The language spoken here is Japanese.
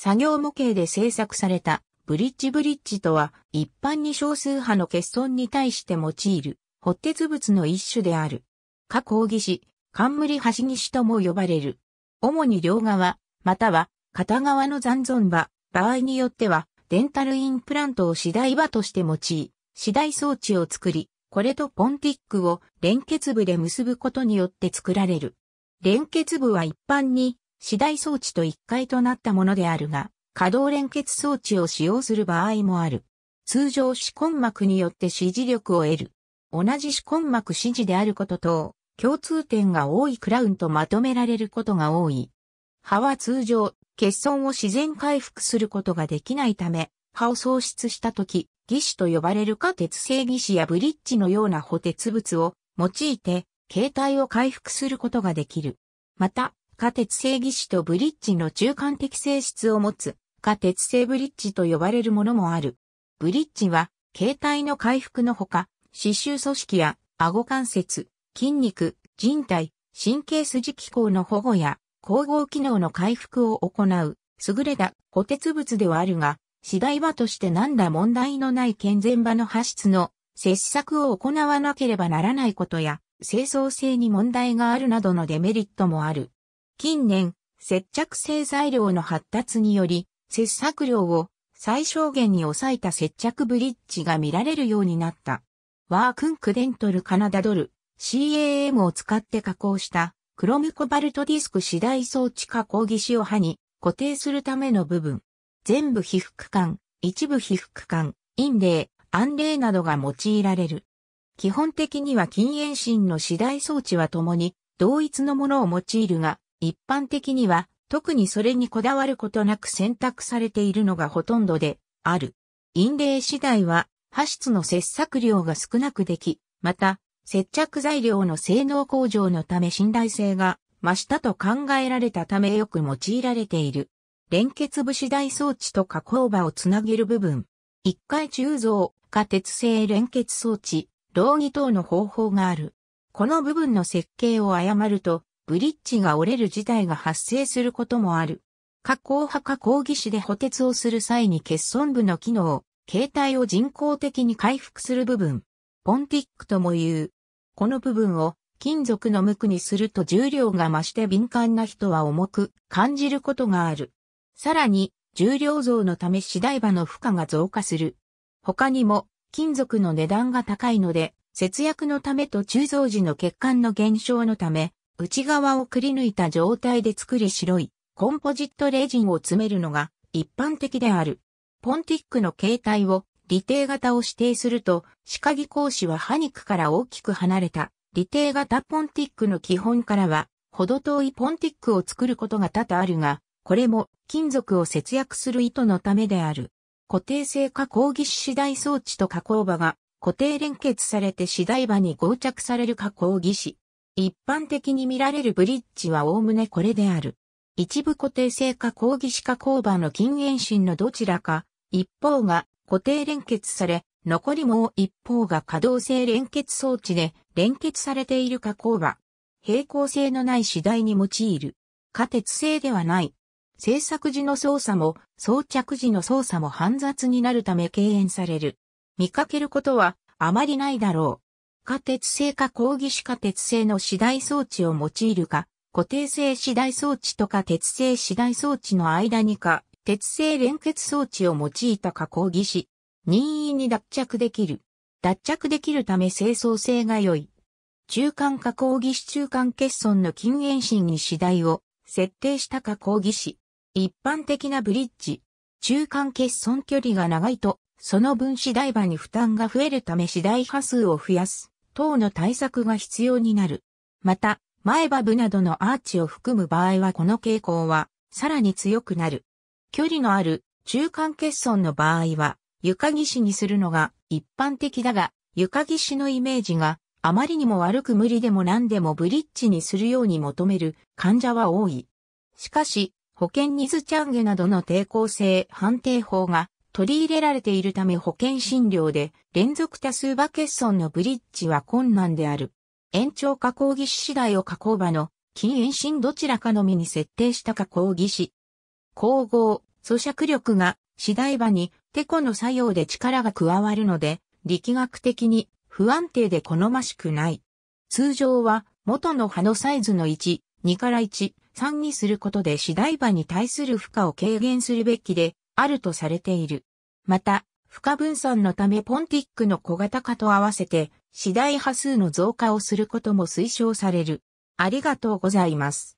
作業模型で製作されたブリッジブリッジとは一般に少数派の欠損に対して用いる発鉄物の一種である。加工技師、冠橋師とも呼ばれる。主に両側、または片側の残存場、場合によってはデンタルインプラントを次第場として用い、次第装置を作り、これとポンティックを連結部で結ぶことによって作られる。連結部は一般に次第装置と一体となったものであるが、可動連結装置を使用する場合もある。通常視根膜によって指示力を得る。同じ視根膜指示であることと、共通点が多いクラウンとまとめられることが多い。歯は通常、欠損を自然回復することができないため、歯を喪失した時、義手と呼ばれるか鉄製義手やブリッジのような補鉄物を用いて、形態を回復することができる。また、下鉄製技師とブリッジの中間的性質を持つ、下鉄製ブリッジと呼ばれるものもある。ブリッジは、携帯の回復のほか、刺繍組織や、顎関節、筋肉、人体、神経筋機構の保護や、光合機能の回復を行う、優れた補鉄物ではあるが、次第場として何ら問題のない健全場の派出の、切削を行わなければならないことや、清掃性に問題があるなどのデメリットもある。近年、接着性材料の発達により、切削量を最小限に抑えた接着ブリッジが見られるようになった。ワークンクデントルカナダドル CAM を使って加工したクロムコバルトディスク次第装置加工技師を刃に固定するための部分。全部被覆管、一部被覆管、陰霊、暗霊などが用いられる。基本的には禁煙心の次第装置は共に同一のものを用いるが、一般的には、特にそれにこだわることなく選択されているのがほとんどで、ある。陰冷次第は、破湿の切削量が少なくでき、また、接着材料の性能向上のため信頼性が増したと考えられたためよく用いられている。連結部次第装置と加工場をつなげる部分。一回鋳造、加鉄製連結装置、道義等の方法がある。この部分の設計を誤ると、ブリッジが折れる事態が発生することもある。加工派加工技師で補鉄をする際に欠損部の機能、形態を人工的に回復する部分、ポンティックとも言う。この部分を金属の無垢にすると重量が増して敏感な人は重く感じることがある。さらに、重量増のため次第場の負荷が増加する。他にも、金属の値段が高いので、節約のためと鋳造時の血管の減少のため、内側をくり抜いた状態で作り白いコンポジットレジンを詰めるのが一般的である。ポンティックの形態を理定型を指定すると、歯科技工士は歯肉から大きく離れた理定型ポンティックの基本からは、ほど遠いポンティックを作ることが多々あるが、これも金属を節約する意図のためである。固定性加工技師次第装置と加工場が固定連結されて次第場に合着される加工技師一般的に見られるブリッジは概ねこれである。一部固定性か抗議しか勾場の近縁心のどちらか、一方が固定連結され、残りもう一方が可動性連結装置で連結されているか工場。平行性のない次第に用いる。可鉄性ではない。制作時の操作も装着時の操作も煩雑になるため敬遠される。見かけることはあまりないだろう。可鉄製か抗議しか鉄製の次第装置を用いるか、固定性次第装置とか鉄製次第装置の間にか、鉄製連結装置を用いた加工技師、任意に脱着できる。脱着できるため清掃性が良い。中間加工技師中間欠損の禁煙心に次第を設定した加工技師。一般的なブリッジ。中間欠損距離が長いと、その分次第場に負担が増えるため次第波数を増やす。等の対策が必要になる。また、前バブなどのアーチを含む場合はこの傾向はさらに強くなる。距離のある中間欠損の場合は床岸にするのが一般的だが床岸のイメージがあまりにも悪く無理でも何でもブリッジにするように求める患者は多い。しかし保険ニズチャンゲなどの抵抗性判定法が取り入れられているため保険診療で連続多数馬欠損のブリッジは困難である。延長加工技師次第を加工場の近延伸どちらかのみに設定した加工技師。工合、咀嚼力が次第馬にテコの作用で力が加わるので力学的に不安定で好ましくない。通常は元の葉のサイズの1、2から1、3にすることで次第馬に対する負荷を軽減するべきであるとされている。また、負荷分散のためポンティックの小型化と合わせて、次第波数の増加をすることも推奨される。ありがとうございます。